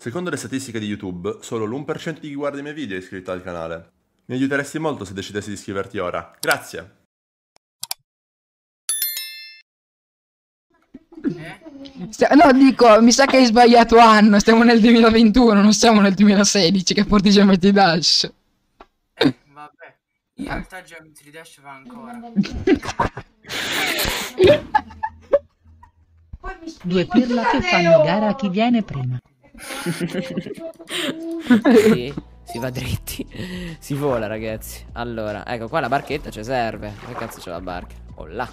Secondo le statistiche di YouTube, solo l'1% di chi guarda i miei video è iscritto al canale. Mi aiuteresti molto se decidessi di iscriverti ora. Grazie! No, dico, mi sa che hai sbagliato anno, stiamo nel 2021, non siamo nel 2016 che porti già Geometry Dash. vabbè, in realtà Geometry Dash va ancora. Due pirla che fanno gara a chi viene prima. sì, si va dritti. Si vola, ragazzi. Allora, ecco qua la barchetta ci serve. Che cazzo c'è la barca? Oh là.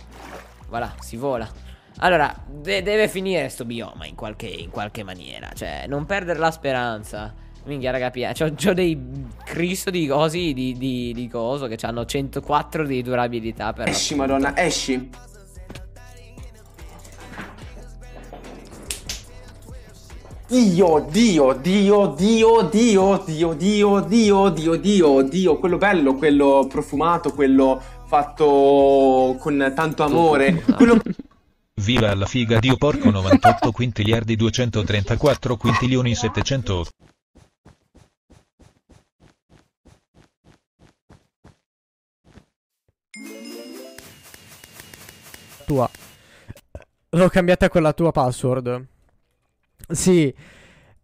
Va si vola. Allora, de deve finire sto bioma in qualche, in qualche maniera. Cioè, non perdere la speranza. Minchia, raga, c'ho, ho dei Cristo di cosi, di, di, di coso, che hanno 104 di durabilità per... Esci, madonna, esci. Dio, Dio, Dio, Dio, Dio, Dio, Dio, Dio, Dio, Dio, Dio, quello bello, quello profumato, quello fatto con tanto amore, quello... Viva la figa Dio porco 98 quintiliardi 234 quintilioni 700 Tua L'ho cambiata con la tua password sì.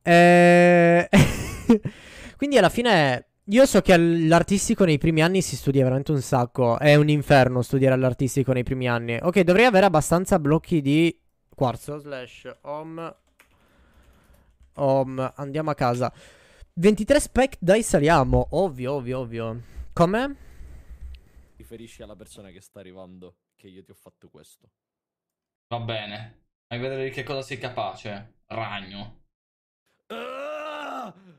Eh... Quindi alla fine io so che l'artistico nei primi anni si studia veramente un sacco. È un inferno studiare l'artistico nei primi anni. Ok, dovrei avere abbastanza blocchi di quarzo slash home. Home, andiamo a casa. 23 spec dai saliamo. Ovvio, ovvio, ovvio. Come? Riferisci alla persona che sta arrivando che io ti ho fatto questo. Va bene. Vai vedere di che cosa sei capace, ragno.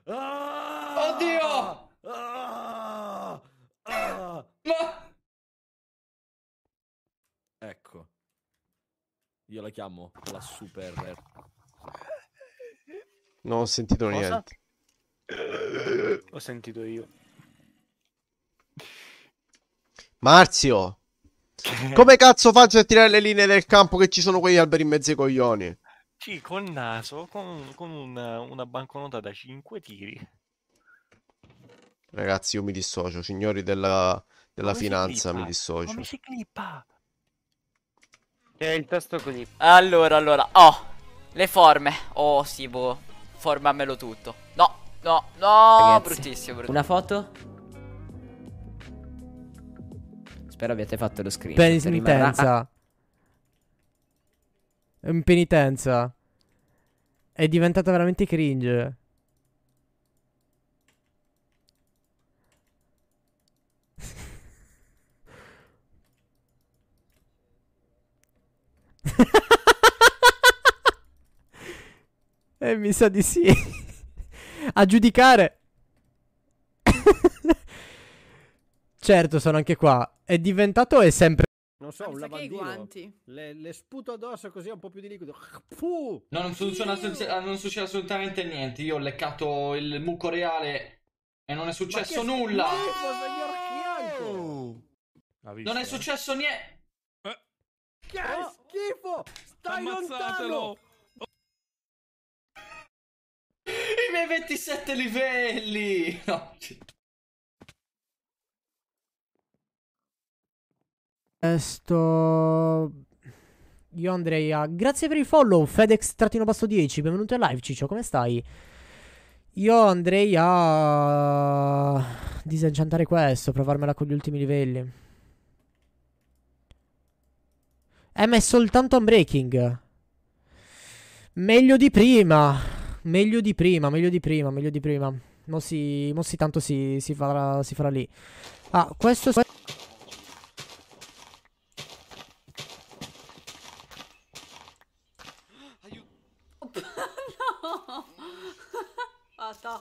Oddio! Ah! Ma... Ecco. Io la chiamo la super... Non ho sentito cosa? niente. Ho sentito io. Marzio! Come cazzo faccio a tirare le linee del campo che ci sono quegli alberi in mezzo ai coglioni? Sì, col naso, con, con una, una banconota da 5 tiri. Ragazzi, io mi dissocio, signori della, della finanza, mi dissocio. Come si clippa? È il testo clip. Allora, allora, oh, le forme. Oh, sì, boh, formamelo tutto. No, no, no, Ragazzi, bruttissimo, bruttissimo. Una foto? Spero abbiate fatto lo screen. Penitenza. Rimarrà... Penitenza. È diventata veramente cringe. eh, mi sa di sì. A giudicare. Certo, sono anche qua. È diventato e sempre... Non so, un lavandino. Le, le, sputo addosso così un po' più di liquido. Puh! No, non, succede, ah, non succede assolutamente niente. Io ho leccato il muco reale e non è successo nulla. Schifo, oh! Non è eh. successo niente. Eh. Che oh. schifo! Stai lontano! I miei 27 livelli! No. c'è. Sto... Io andrei a... Grazie per il follow, FedEx-10, benvenuto in live Ciccio, come stai? Io andrei a... Disenchantare questo, provarmela con gli ultimi livelli. Eh, ma è soltanto unbreaking. Meglio di prima. Meglio di prima, meglio di prima, meglio di prima. Mo si, mo si tanto si, si, farà, si farà lì. Ah, questo... Ah, sta.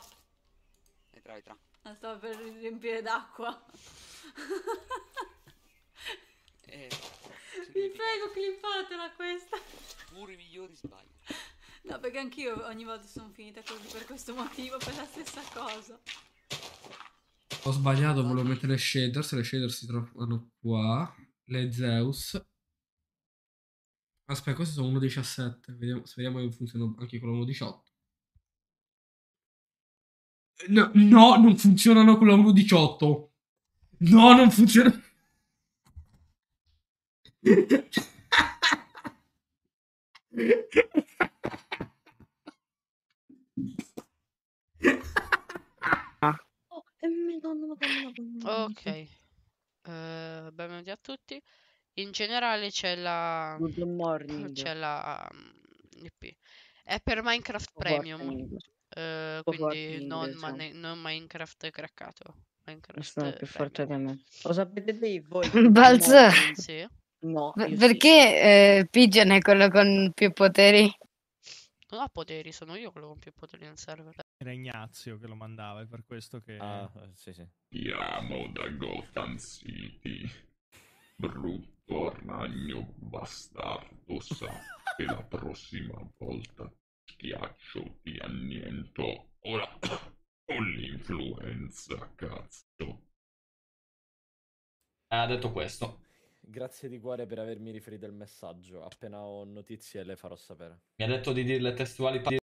Entra, entra. La stavo per riempire d'acqua. eh, Vi prego, clippatela questa. Muri migliori sbaglio. No, perché anch'io ogni volta sono finita così per questo motivo, per la stessa cosa. Ho sbagliato, volevo mettere le shaders, le shaders si trovano qua. Le Zeus Aspetta, questo sono 1.17. Vediamo, speriamo che funzionino anche con la 1.18. No, no, non funzionano con la 1.18. No, non funziona. Oh, eh, madonna, madonna, madonna. Ok, eh, benvenuti a tutti in generale c'è la Good morning. c'è la um, È per Minecraft Premium. eh, quindi non, ma- diciamo. non Minecraft craccato. Minecraft Sono più forte di me. Lo sapete dei voi? che Balza. Sì. No, io sì. Perché eh, Pigeon è quello con più poteri? Non ho poteri, sono io quello con più poteri nel server. Era Ignazio che lo mandava, è per questo che... Ah, eh, sì, sì. Siamo da Gotham City. Brutto. Torna, bastardo, sa che la prossima volta schiaccio ti anniento. Ora ho l'influenza, cazzo. Ha detto questo. Grazie di cuore per avermi riferito il messaggio. Appena ho notizie le farò sapere. Mi ha detto di dirle testuali parole.